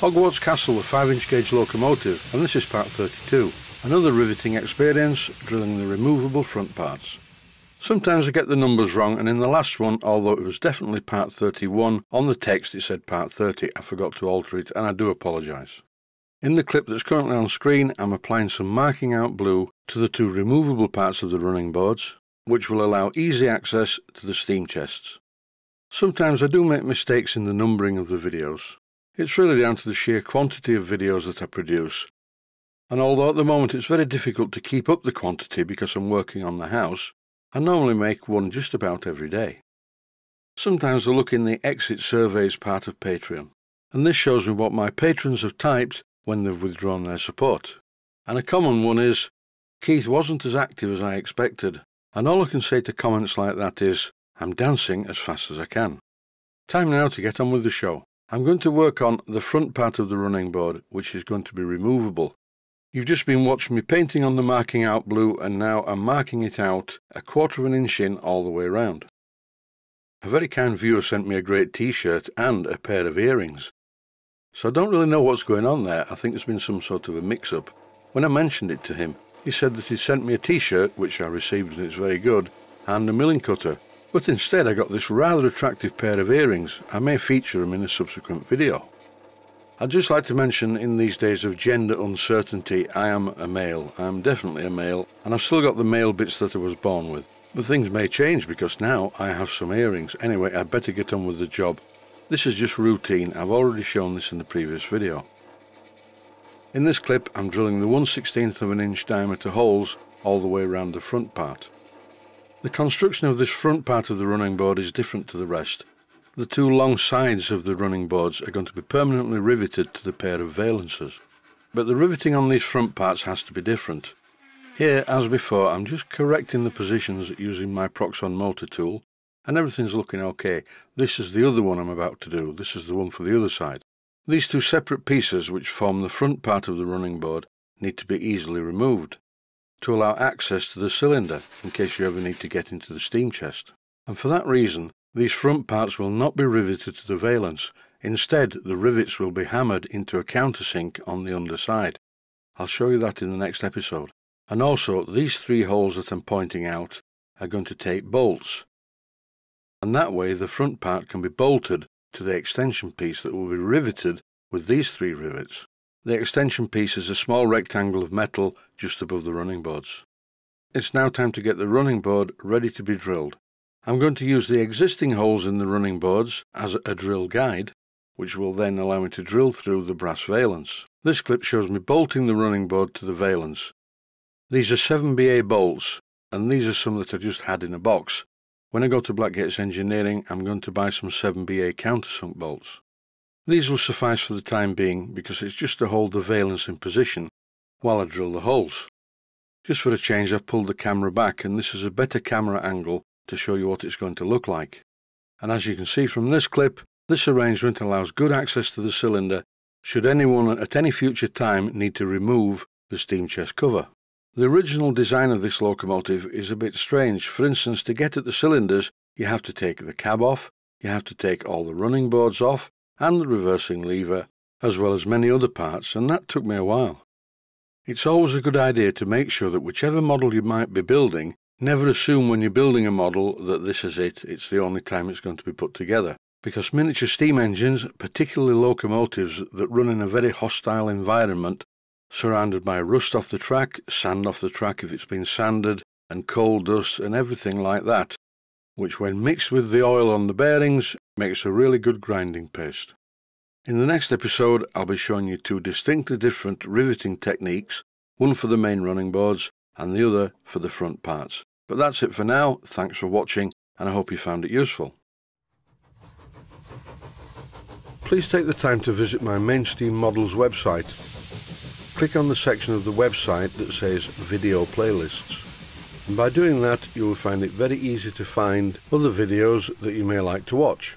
Hogwarts Castle with 5 inch gauge locomotive and this is part 32. Another riveting experience drilling the removable front parts. Sometimes I get the numbers wrong and in the last one, although it was definitely part 31, on the text it said part 30, I forgot to alter it and I do apologise. In the clip that's currently on screen I'm applying some marking out blue to the two removable parts of the running boards, which will allow easy access to the steam chests. Sometimes I do make mistakes in the numbering of the videos. It's really down to the sheer quantity of videos that I produce. And although at the moment it's very difficult to keep up the quantity because I'm working on the house, I normally make one just about every day. Sometimes I look in the exit surveys part of Patreon, and this shows me what my patrons have typed when they've withdrawn their support. And a common one is, Keith wasn't as active as I expected, and all I can say to comments like that is, I'm dancing as fast as I can. Time now to get on with the show. I'm going to work on the front part of the running board, which is going to be removable. You've just been watching me painting on the marking out blue and now I'm marking it out a quarter of an inch in all the way round. A very kind viewer sent me a great t-shirt and a pair of earrings. So I don't really know what's going on there, I think there's been some sort of a mix-up. When I mentioned it to him, he said that he sent me a t-shirt, which I received and it's very good, and a milling cutter, but instead I got this rather attractive pair of earrings. I may feature them in a subsequent video. I'd just like to mention in these days of gender uncertainty, I am a male. I am definitely a male, and I've still got the male bits that I was born with. But things may change because now I have some earrings. Anyway, I'd better get on with the job. This is just routine. I've already shown this in the previous video. In this clip, I'm drilling the 1 16th of an inch diameter holes all the way around the front part. The construction of this front part of the running board is different to the rest. The two long sides of the running boards are going to be permanently riveted to the pair of valences. But the riveting on these front parts has to be different. Here, as before, I'm just correcting the positions using my Proxon motor tool, and everything's looking okay. This is the other one I'm about to do, this is the one for the other side. These two separate pieces, which form the front part of the running board, need to be easily removed to allow access to the cylinder in case you ever need to get into the steam chest. And for that reason, these front parts will not be riveted to the valence, instead the rivets will be hammered into a countersink on the underside. I'll show you that in the next episode. And also, these three holes that I'm pointing out are going to take bolts. And that way the front part can be bolted to the extension piece that will be riveted with these three rivets. The extension piece is a small rectangle of metal just above the running boards. It's now time to get the running board ready to be drilled. I'm going to use the existing holes in the running boards as a drill guide, which will then allow me to drill through the brass valence. This clip shows me bolting the running board to the valence. These are 7BA bolts, and these are some that I just had in a box. When I go to Blackgate's Engineering, I'm going to buy some 7BA countersunk bolts. These will suffice for the time being because it's just to hold the valence in position while I drill the holes. Just for a change I've pulled the camera back and this is a better camera angle to show you what it's going to look like. And as you can see from this clip, this arrangement allows good access to the cylinder should anyone at any future time need to remove the steam chest cover. The original design of this locomotive is a bit strange. For instance, to get at the cylinders, you have to take the cab off, you have to take all the running boards off, and the reversing lever, as well as many other parts, and that took me a while. It's always a good idea to make sure that whichever model you might be building, never assume when you're building a model that this is it, it's the only time it's going to be put together. Because miniature steam engines, particularly locomotives that run in a very hostile environment, surrounded by rust off the track, sand off the track if it's been sanded, and coal dust and everything like that, which when mixed with the oil on the bearings makes a really good grinding paste. In the next episode I'll be showing you two distinctly different riveting techniques, one for the main running boards and the other for the front parts. But that's it for now, thanks for watching and I hope you found it useful. Please take the time to visit my Main Steam Models website. Click on the section of the website that says Video Playlists and by doing that you will find it very easy to find other videos that you may like to watch.